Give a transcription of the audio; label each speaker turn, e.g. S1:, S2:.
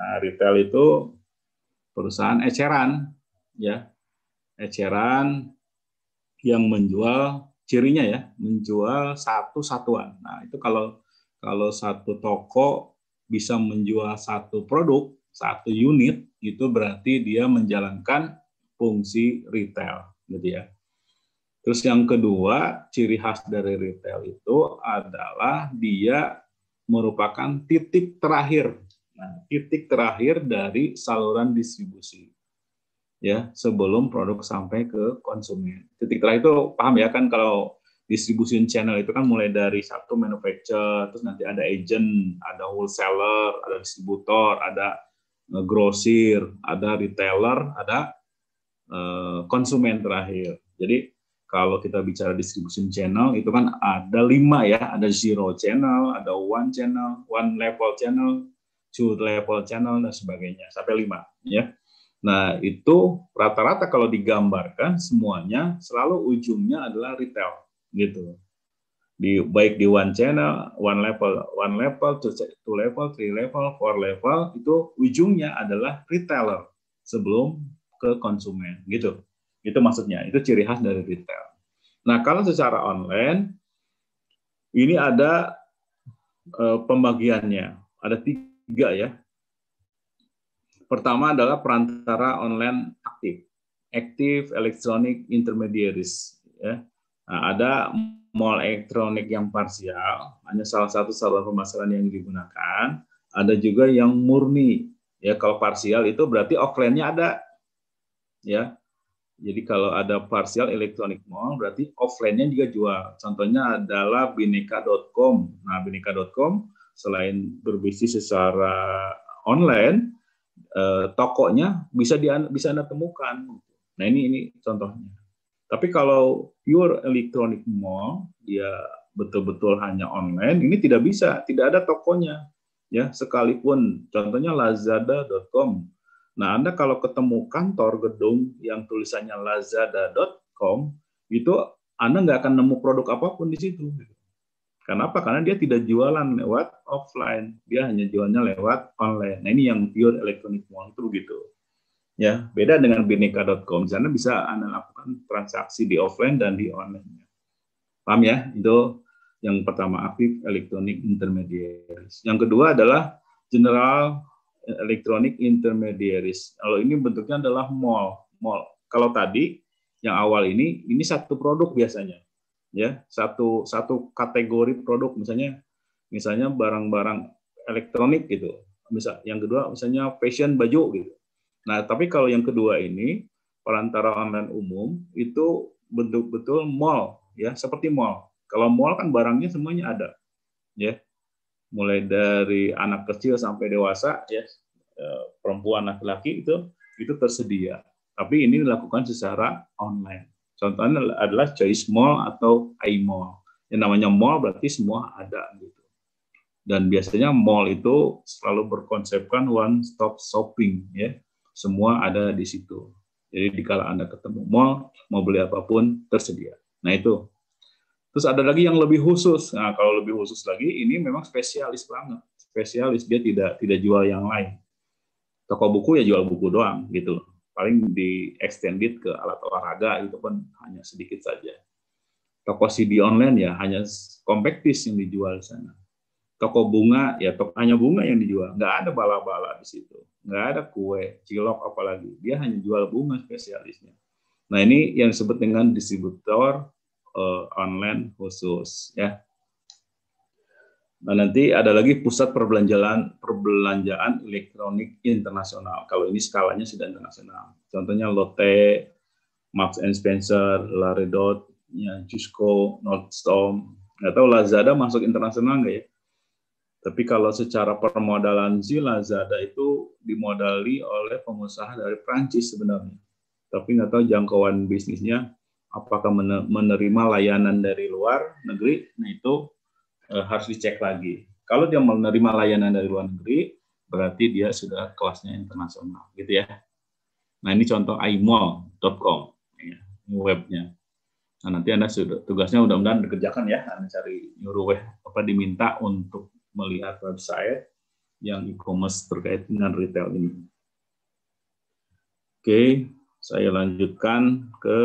S1: Nah, retail itu perusahaan eceran, ya, eceran yang menjual cirinya ya, menjual satu satuan. Nah itu kalau kalau satu toko bisa menjual satu produk, satu unit, itu berarti dia menjalankan fungsi retail, gitu ya. Terus yang kedua, ciri khas dari retail itu adalah dia merupakan titik terakhir Nah, titik terakhir dari saluran distribusi. Ya, sebelum produk sampai ke konsumen. Titik terakhir itu paham ya kan kalau distribution channel itu kan mulai dari satu manufacturer, terus nanti ada agent, ada wholesaler, ada distributor, ada e, grosir, ada retailer, ada e, konsumen terakhir. Jadi kalau kita bicara distribution channel itu kan ada lima ya, ada zero channel, ada one channel, one level channel, two level channel dan sebagainya sampai lima ya. Nah, itu rata-rata kalau digambarkan semuanya selalu ujungnya adalah retail gitu. Di baik di one channel, one level, one level, two, two level, three level, four level itu ujungnya adalah retailer sebelum ke konsumen gitu. Itu maksudnya. Itu ciri khas dari retail. Nah, kalau secara online ini ada uh, pembagiannya. Ada tiga tiga ya. Pertama adalah perantara online aktif, aktif elektronik intermediaries. Ya. Nah, ada mall elektronik yang parsial, hanya salah satu saluran pemasaran yang digunakan. Ada juga yang murni. Ya, kalau parsial itu berarti offline-nya ada. Ya. Jadi kalau ada parsial elektronik mall, berarti offline-nya juga jual. Contohnya adalah bineka.com. Nah, bineka.com selain berbisnis secara online, eh, tokonya bisa di, bisa anda temukan. Nah ini ini contohnya. Tapi kalau pure electronic mall, dia betul-betul hanya online, ini tidak bisa, tidak ada tokonya. Ya, sekalipun contohnya lazada.com. Nah, Anda kalau ketemu kantor gedung yang tulisannya lazada.com, itu Anda nggak akan nemu produk apapun di situ. Kenapa? Karena dia tidak jualan lewat offline, dia hanya jualnya lewat online. Nah ini yang pure electronic mall itu begitu. Ya, beda dengan bineka.com. Di sana bisa Anda lakukan transaksi di offline dan di online. Paham ya? Itu yang pertama aktif electronic intermediaries. Yang kedua adalah general electronic intermediaries. Kalau ini bentuknya adalah mall, mall. Kalau tadi yang awal ini ini satu produk biasanya ya satu satu kategori produk misalnya misalnya barang-barang elektronik gitu misal yang kedua misalnya fashion baju gitu nah tapi kalau yang kedua ini perantara online umum itu bentuk betul mall ya seperti mall kalau mall kan barangnya semuanya ada ya mulai dari anak kecil sampai dewasa ya eh, perempuan laki-laki itu itu tersedia tapi ini dilakukan secara online Contohnya adalah Choice Mall atau i mall. Yang namanya mall berarti semua ada gitu. Dan biasanya mall itu selalu berkonsepkan one stop shopping ya. Semua ada di situ. Jadi dikala Anda ketemu mall, mau beli apapun tersedia. Nah itu. Terus ada lagi yang lebih khusus. Nah kalau lebih khusus lagi, ini memang spesialis banget. Spesialis dia tidak tidak jual yang lain. Toko buku ya jual buku doang gitu. loh paling di extended ke alat olahraga itu pun kan, hanya sedikit saja. Toko CD online ya hanya compact kompaktis yang dijual di sana. Toko bunga ya toko, hanya bunga yang dijual, nggak ada bala-bala di situ, nggak ada kue, cilok apalagi. Dia hanya jual bunga spesialisnya. Nah ini yang disebut dengan distributor uh, online khusus ya Nah, nanti ada lagi pusat perbelanjaan perbelanjaan elektronik internasional. Kalau ini skalanya sudah internasional. Contohnya Lotte, Marks and Spencer, Laredot, ya, Jusco, Nordstrom. Nggak tahu Lazada masuk internasional nggak ya? Tapi kalau secara permodalan si Lazada itu dimodali oleh pengusaha dari Prancis sebenarnya. Tapi nggak tahu jangkauan bisnisnya apakah menerima layanan dari luar negeri. Nah itu Eh, harus dicek lagi. Kalau dia menerima layanan dari luar negeri, berarti dia sudah kelasnya internasional, gitu ya. Nah ini contoh imall.com, ya, webnya. Nah nanti anda sudah tugasnya mudah-mudahan dikerjakan ya, anda cari nyuruh web apa diminta untuk melihat website yang e-commerce terkait dengan retail ini. Oke, saya lanjutkan ke